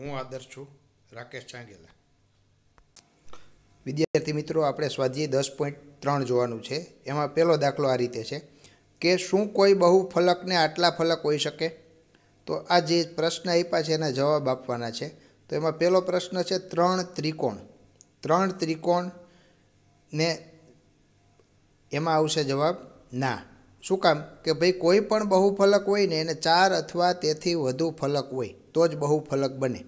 હું આદર્શ છું રાકેશ ચાંગેલા વિદ્યાર્થી મિત્રો આપણે સ્વાધ્યાય દસ પોઈન્ટ ત્રણ જોવાનું છે એમાં પહેલો દાખલો આ રીતે છે કે શું કોઈ બહુ ફલકને આટલા ફલક હોઈ શકે તો આ જે પ્રશ્ન આપ્યા છે એના જવાબ આપવાના છે તો એમાં પહેલો પ્રશ્ન છે ત્રણ ત્રિકોણ ત્રણ ત્રિકોણ ને એમાં આવશે જવાબ ના શું કામ કે ભાઈ કોઈ પણ બહુ ફલક હોય ને એને ચાર અથવા તેથી વધુ ફલક હોય તો જ બહુફલક બને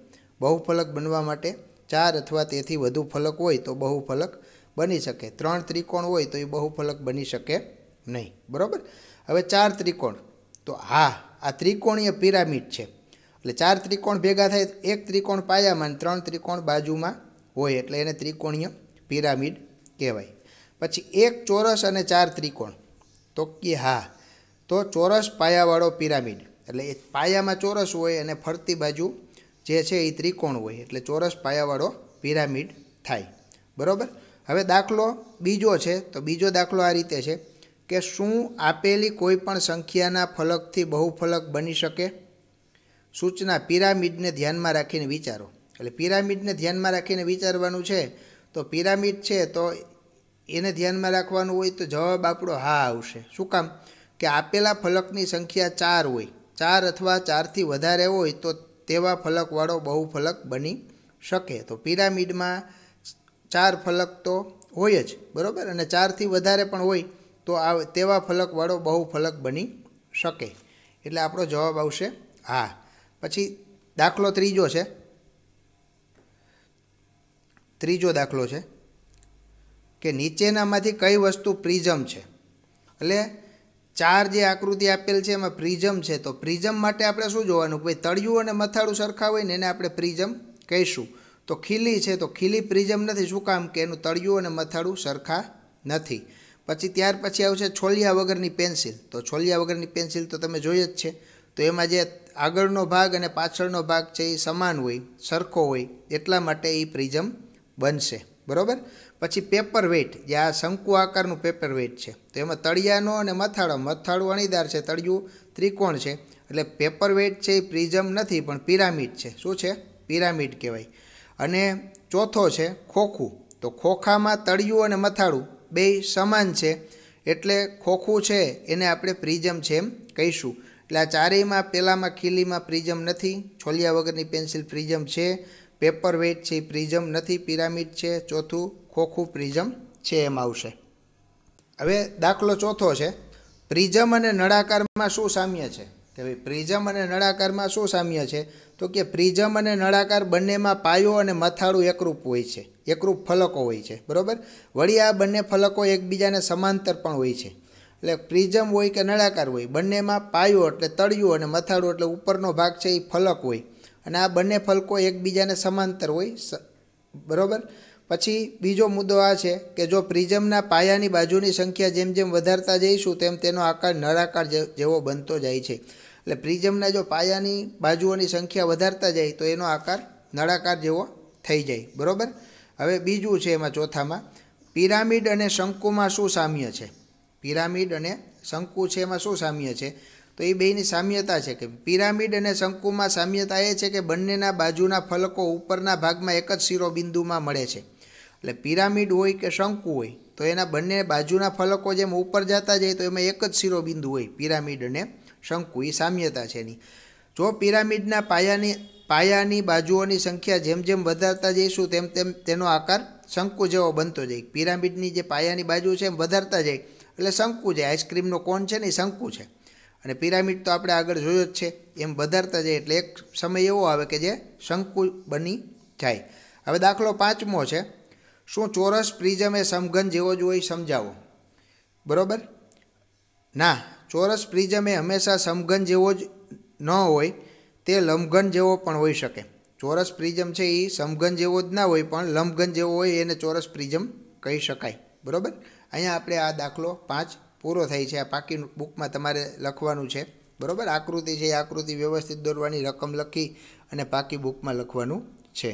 બહુફલક બનવા માટે ચાર અથવા તેથી વધુ ફલક હોય તો બહુફલક બની શકે ત્રણ ત્રિકોણ હોય તો એ બહુફલક બની શકે નહીં બરાબર હવે ચાર ત્રિકોણ તો હા આ ત્રિકોણીય પિરામિડ છે એટલે ચાર ત્રિકોણ ભેગા થાય એક ત્રિકોણ પાયામાં ત્રણ ત્રિકોણ બાજુમાં હોય એટલે એને ત્રિકોણીય પિરામિડ કહેવાય પછી એક ચોરસ અને ચાર ત્રિકોણ તો કે હા તો ચોરસ પાયાવાળો પિરામિડ એટલે એ પાયામાં ચોરસ હોય અને ફરતી બાજુ જે છે એ ત્રિકોણ હોય એટલે ચોરસ પાયાવાળો પિરામિડ થાય બરાબર હવે દાખલો બીજો છે તો બીજો દાખલો આ રીતે છે કે શું આપેલી કોઈપણ સંખ્યાના ફલકથી બહુફલક બની શકે સૂચના પિરામિડને ધ્યાનમાં રાખીને વિચારો એટલે પિરામિડને ધ્યાનમાં રાખીને વિચારવાનું છે તો પિરામિડ છે તો એને ધ્યાનમાં રાખવાનું હોય તો જવાબ આપણો હા આવશે શું કામ કે આપેલા ફલકની સંખ્યા ચાર હોય ચાર અથવા ચારથી વધારે હોય તો તેવા ફલકવાળો બહુ ફલક બની શકે તો પિરામિડમાં ચાર ફલક તો હોય જ બરાબર અને ચારથી વધારે પણ હોય તો આ તેવા ફલકવાળો બહુ ફલક બની શકે એટલે આપણો જવાબ આવશે હા પછી દાખલો ત્રીજો છે ત્રીજો દાખલો છે કે નીચેનામાંથી કઈ વસ્તુ પ્રિઝમ છે એટલે ચાર જે આકૃતિ આપેલ છે એમાં પ્રિઝમ છે તો પ્રિઝમ માટે આપણે શું જોવાનું કે ભાઈ તળિયું અને મથાળું સરખા હોય ને એને આપણે પ્રિઝમ કહીશું તો ખીલી છે તો ખીલી પ્રિઝમ નથી શું કામ કે એનું તળિયું અને મથાળું સરખા નથી પછી ત્યાર પછી આવશે છોલિયા વગરની પેન્સિલ તો છોલિયા વગરની પેન્સિલ તો તમે જોઈ જ છે તો એમાં જે આગળનો ભાગ અને પાછળનો ભાગ છે એ સમાન હોય સરખો હોય એટલા માટે એ પ્રિઝમ બનશે બરાબર પછી પેપર વેટ જે આ શંકુ આકારનું પેપર વેટ છે તો એમાં તળિયાનો અને મથાળો મથાળું અણીદાર છે તળિયું ત્રિકોણ છે એટલે પેપર વેટ છે એ પ્રિઝમ નથી પણ પિરામિડ છે શું છે પિરામિડ કહેવાય અને ચોથો છે ખોખું તો ખોખામાં તળિયું અને મથાળું બે સમાન છે એટલે ખોખું છે એને આપણે પ્રિઝમ છે એમ કહીશું એટલે આ ચારેયમાં પહેલાંમાં ખીલીમાં પ્રિઝમ નથી છોલિયા વગરની પેન્સિલ પ્રિઝમ છે પેપર વેટ છે પ્રિઝમ નથી પિરામિડ છે ચોથું ખોખું પ્રિઝમ છે એમ આવશે હવે દાખલો ચોથો છે પ્રિઝમ અને નળાકારમાં શું સામ્ય છે કે ભાઈ પ્રિઝમ અને નળાકારમાં શું સામ્ય છે તો કે પ્રિઝમ અને નળાકાર બંનેમાં પાયો અને મથાળું એકરૂપ હોય છે એકરૂપ ફલકો હોય છે બરાબર વળી આ બંને ફલકો એકબીજાને સમાંતર પણ હોય છે એટલે પ્રિઝમ હોય કે નળાકાર હોય બંનેમાં પાયો એટલે તળિયું અને મથાળું એટલે ઉપરનો ભાગ છે એ ફલક હોય અને આ બંને ફલકો એકબીજાને સમાંતર હોય બરાબર પછી બીજો મુદ્દો આ છે કે જો પ્રિઝમના પાયાની બાજુની સંખ્યા જેમ જેમ વધારતા જઈશું તેમ તેનો આકાર નળાકાર જેવો બનતો જાય છે એટલે પ્રિઝમના જો પાયાની બાજુઓની સંખ્યા વધારતા જાય તો એનો આકાર નળાકાર જેવો થઈ જાય બરાબર હવે બીજું છે એમાં ચોથામાં પિરામિડ અને શંકુમાં શું સામ્ય છે પિરામિડ અને શંકુ છે એમાં શું સામ્ય છે તો એ બેની સામ્યતા છે કે પિરામિડ અને શંકુમાં સામ્યતા એ છે કે બંનેના બાજુના ફલકો ઉપરના ભાગમાં એક જ શિરોબિંદુમાં મળે છે એટલે પિરામિડ હોય કે શંકુ હોય તો એના બંને બાજુના ફલકો જેમ ઉપર જતા જાય તો એમાં એક જ શિરોબિંદુ હોય પિરામિડ અને શંકુ એ સામ્યતા છે એની જો પિરામિડના પાયાની પાયાની બાજુઓની સંખ્યા જેમ જેમ વધારતા જઈશું તેમ તેમ તેનો આકાર શંકુ જેવો બનતો જાય પિરામિડની જે પાયાની બાજુ છે એમ વધારતા જાય એટલે શંકુ છે આઈસ્ક્રીમનો કોણ છે ને એ શંકુ છે અને પિરામિડ તો આપણે આગળ જોયો જ છે એમ વધારતા જાય એટલે એક સમય એવો આવે કે જે શંકુ બની જાય હવે દાખલો પાંચમો છે શું ચોરસ પ્રિઝમ એ સમઘન જેવો જ હોય સમજાવો બરાબર ના ચોરસ પ્રિઝમ એ હંમેશા સમઘન જેવો જ ન હોય તે લંબઘન જેવો પણ હોઈ શકે ચોરસ પ્રિઝમ છે એ સમઘન જેવો જ ના હોય પણ લંબઘન જેવો હોય એને ચોરસ પ્રિઝમ કહી શકાય બરાબર અહીંયા આપણે આ દાખલો પાંચ પૂરો થાય છે આ પાકી બુકમાં તમારે લખવાનું છે બરાબર આકૃતિ છે એ આકૃતિ વ્યવસ્થિત દોરવાની રકમ લખી અને પાકી બુકમાં લખવાનું છે